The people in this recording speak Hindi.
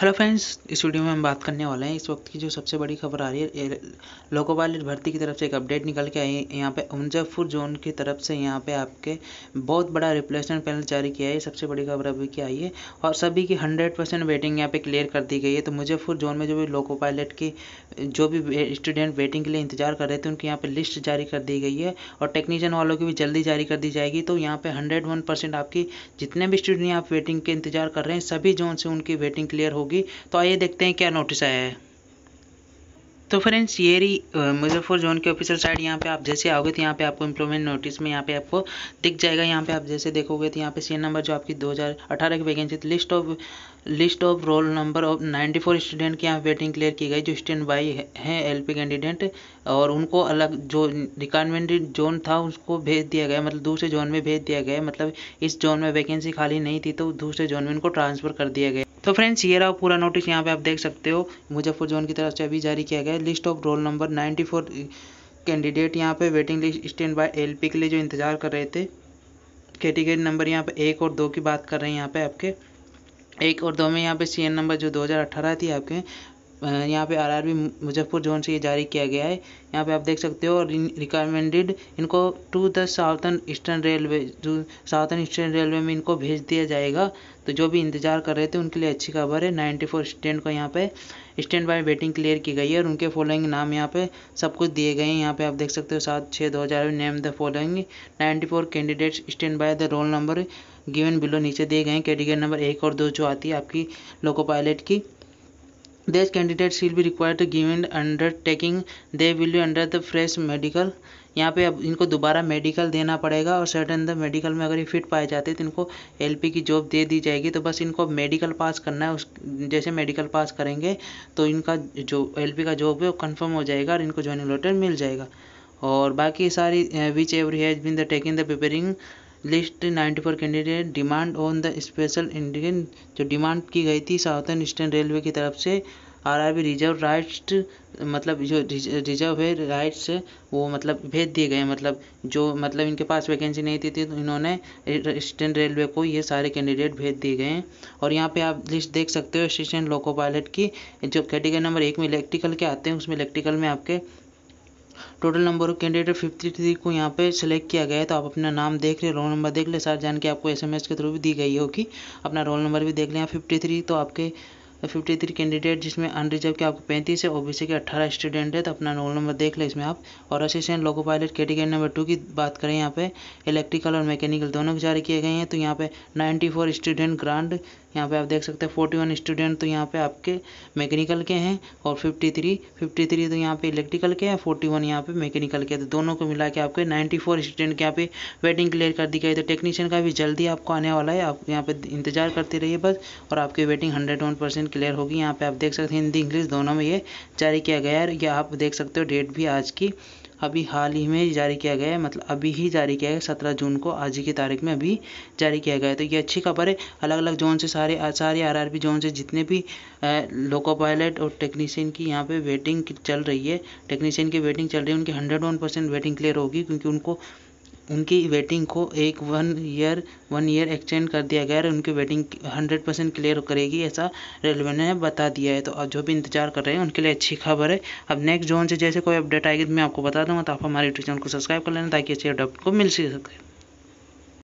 हेलो फ्रेंड्स इस वीडियो में हम बात करने वाले हैं इस वक्त की जो सबसे बड़ी खबर आ रही है लोको पायलट भर्ती की तरफ से एक अपडेट निकल के आई है यहाँ पे उमजफुर जोन की तरफ से यहाँ पे आपके बहुत बड़ा रिप्लेसमेंट पैनल जारी किया है सबसे बड़ी खबर अभी की आई है और सभी की हंड्रेड परसेंट वेटिंग यहाँ पे क्लियर कर दी गई है तो मुजफ्फर जोन में जो भी लोको पायलट की जो भी स्टूडेंट वेटिंग के लिए इंतजार कर रहे थे उनकी यहाँ पर लिस्ट जारी कर दी गई है और टेक्नीशियन वालों की भी जल्दी जारी कर दी जाएगी तो यहाँ पर हंड्रेड आपकी जितने भी स्टूडेंट आप वेटिंग के इंतजार कर रहे हैं सभी जोन से उनकी वेटिंग क्लियर होगी होगी तो आइए देखते हैं क्या नोटिस आया है तो फ्रेंड्स ये रही मुजफ्फर जोन के ऑफिसर साइड यहाँ पे आप जैसे आओगे तो यहाँ पे आपको इम्प्लॉयमेंट नोटिस में यहाँ पे आपको दिख जाएगा यहाँ पे आप जैसे देखोगे तो यहाँ पे सी नंबर जो आपकी 2018 की vacancy list of list of roll number of 94 student की यहाँ वेटिंग क्लियर की गई जो स्टैंड बाई हैं एल कैंडिडेट और उनको अलग जो रिकमेंडेड जोन था उसको भेज दिया गया मतलब दूसरे जोन में भेज दिया गया मतलब इस जोन में वैकेंसी खाली नहीं थी तो दूसरे जोन में उनको ट्रांसफ़र कर दिया गया तो फ्रेंड्स ये रहा पूरा नोटिस यहाँ पे आप देख सकते हो मुजफ्फर जोन की तरफ से अभी जारी किया गया है list of roll number 94 candidate यहाँ पे waiting list stand by L के लिए जो इंतज़ार कर रहे थे कैटेगरी नंबर यहाँ पे एक और दो की बात कर रहे हैं यहाँ पे आपके एक और दो में यहाँ पे सी नंबर जो 2018 थी आपके यहाँ पे आरआरबी मुजफ्फरपुर जोन से ये जारी किया गया है यहाँ पे आप देख सकते हो और रिकमेंडेड इनको to the southern eastern railway जो साउथन ईस्टर्न रेलवे में इनको भेज दिया जाएगा तो जो भी इंतजार कर रहे थे उनके लिए अच्छी खबर है नाइन्टी फोर स्टैंड को यहाँ पे स्टैंड बाय वेटिंग क्लियर की गई है और उनके फॉलोइंग नाम यहाँ पे सब कुछ दिए गए हैं यहाँ पे आप देख सकते हो सात छः दो हज़ार name the following ninety four candidates stand by the roll number given below नीचे दिए गए हैं कैटेगरी नंबर एक और दो जो आती है आपकी लोको पायलट की These candidates will be required to given undertaking they will be under the fresh medical यहाँ पे अब इनको दोबारा मेडिकल देना पड़ेगा और सर्टन द मेडिकल में अगर ये फिट पाए जाते तो इनको एलपी की जॉब दे दी जाएगी तो बस इनको मेडिकल पास करना है उस जैसे मेडिकल पास करेंगे तो इनका जो एलपी का जॉब है वो कन्फर्म हो जाएगा और इनको ज्वाइनिंग लेटर मिल जाएगा और बाकी सारी which every has been the taking the preparing list ninety four candidate demand on the special Indian जो डिमांड की गई थी साउथर्न ईस्टर्न रेलवे की तरफ से बी रिजर्व राइट्स मतलब जो रिजर्व है राइट्स वो मतलब भेज दिए गए मतलब जो मतलब इनके पास वैकेंसी नहीं थी, थी तो इन्होंने स्टेन रेलवे को ये सारे कैंडिडेट भेज दिए गए हैं और यहाँ पे आप लिस्ट देख सकते हो असिस्टेंट लोको पायलट की जो कैटेगरी नंबर एक में इलेक्ट्रिकल के आते हैं उसमें इलेक्ट्रिकल में आपके total number of candidate fifty three को यहाँ पे सेलेक्ट किया गया है तो आप अपना नाम देख लें रोल नंबर देख लें सारी जान के आपको एसएमएस के थ्रू भी दी गई होगी अपना रोल नंबर भी देख लें फिफ्टी थ्री तो आपके फिफ्टी थ्री कैंडिडेट जिसमें अनरिजर्व के आपको पैंतीस है ओबीसी के अट्ठारह स्टूडेंट है तो अपना रोल नंबर देख लें इसमें आप और assistant loco pilot category number two की बात करें यहाँ पे इलेक्ट्रिकल और मैकेनिकल दोनों जारी किए गए हैं तो यहाँ पे नाइन्टी फोर स्टूडेंट ग्रांड यहाँ पे आप देख सकते हैं 41 वन स्टूडेंट तो यहाँ पे आपके मैकेनिकल के हैं और फिफ्टी थ्री फिफ्टी थ्री तो यहाँ पे इलेक्ट्रिकल के हैं 41 वन यहाँ पे मैकेनिकल के तो दोनों को मिला के आपके नाइन्टी फोर स्टूडेंट के यहाँ पे वेटिंग क्लियर कर दी गई तो टेक्नीशियन का भी जल्दी आपको आने वाला है आप यहाँ पे इंतजार करते रहिए बस और आपकी waiting hundred one percent clear होगी यहाँ पे आप देख सकते हैं हिंदी इंग्लिश दोनों में ये जारी किया गया है या आप देख सकते हो डेट भी आज की अभी हाल ही में जारी किया गया है मतलब अभी ही जारी किया गया सत्रह जून को आज ही की तारीख में अभी जारी किया गया है तो ये अच्छी खबर है अलग अलग जोन से सारे सारे आर आर जोन से जितने भी लोको पायलट और टेक्नीशियन की यहाँ पे वेटिंग चल रही है टेक्नीशियन की वेटिंग चल रही है उनकी hundred one percent waiting clear होगी क्योंकि उनको उनकी वेटिंग को एक one year one year extend कर दिया गया है उनकी वेटिंग हंड्रेड परसेंट क्लियर करेगी ऐसा रेलवे ने बता दिया है तो अब जो भी इंतजार कर रहे हैं उनके लिए अच्छी खबर है अब नेक्स्ट जोन से जैसे कोई अपडेट आएगी तो मैं आपको बता दूंगा तो आप हमारे यूट्यूब चैनल को सब्सक्राइब कर लेना ताकि अच्छे अपडेट को मिल सके